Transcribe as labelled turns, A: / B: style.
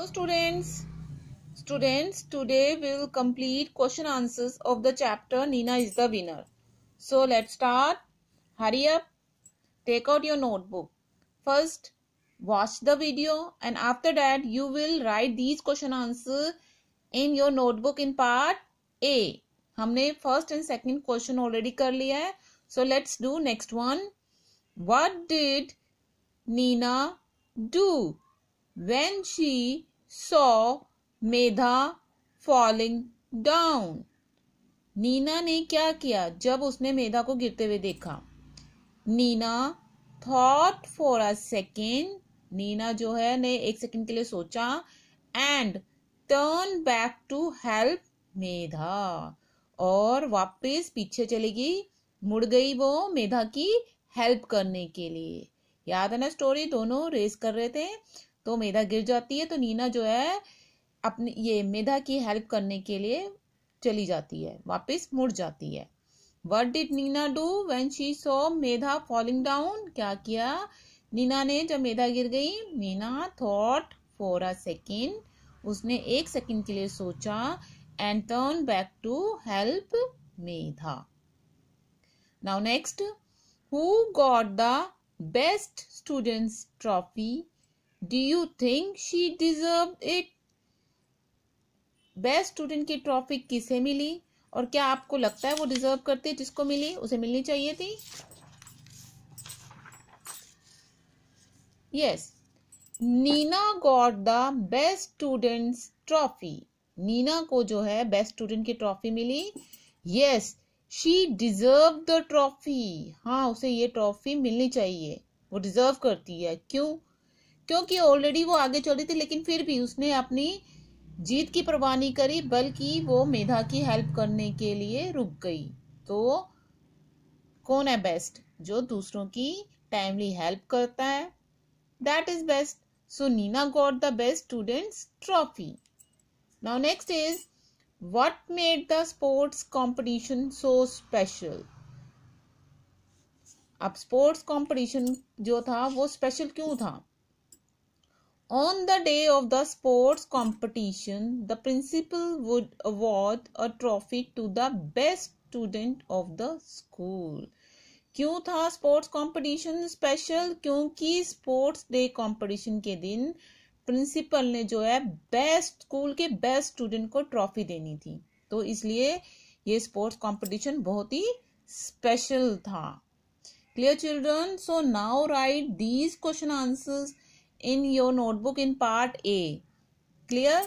A: Hello students. Students, today we will complete question answers of the chapter Nina is the winner. So let's start. Hurry up. Take out your notebook. First, watch the video and after that you will write these question answers in your notebook in part A. हमने first and second question already कर So let's do next one. What did Nina do? when she saw Medha falling down. Neena ने क्या किया जब उसने मेधा को गिरते हुए देखा Neena thought for a second Neena जो है ने एक सेकंड के लिए सोचा and turn back to help Medha और वापस पीछे चलेगी मुड़ गई वो मेधा की हेल्प करने के लिए याद है ना स्टोरी दोनों रेस कर रहे थे तो मेधा गिर जाती है तो नीना जो है अपने ये मेधा की हेल्प करने के लिए चली जाती है वापस मुड़ जाती है what did Neena do when she saw Medha falling down क्या किया नीना ने जब मेधा गिर गई Neena thought for a second उसने एक सेकेंड के लिए सोचा and turn back to help Medha now next who got the best students trophy Do you think she deserved it? Best student की ट्रॉफी किसे मिली और क्या आपको लगता है वो डिजर्व करती जिसको मिली उसे मिलनी चाहिए थी yes Neena got the best student's trophy Neena को जो है बेस्ट स्टूडेंट की ट्रॉफी मिली yes she deserve the trophy हाँ उसे ये ट्रॉफी मिलनी चाहिए वो डिजर्व करती है क्यों क्योंकि ऑलरेडी वो आगे चल रही थी लेकिन फिर भी उसने अपनी जीत की परवाह नहीं करी बल्कि वो मेधा की हेल्प करने के लिए रुक गई तो कौन है बेस्ट जो दूसरों की टाइमली हेल्प करता है that is best so Neena got the best students trophy now next is what made the sports competition so special अब स्पोर्ट्स कंपटीशन जो था वो स्पेशल क्यों था On the day of the sports competition, the principal would award a trophy to the best student of the school. क्यों था sports competition special क्योंकि sports day competition के दिन प्रिंसिपल ने जो है बेस्ट स्कूल के बेस्ट स्टूडेंट को ट्रॉफी देनी थी तो इसलिए ये स्पोर्ट्स कंपटीशन बहुत ही स्पेशल था clear children so now write these question answers in your notebook in part A. Clear?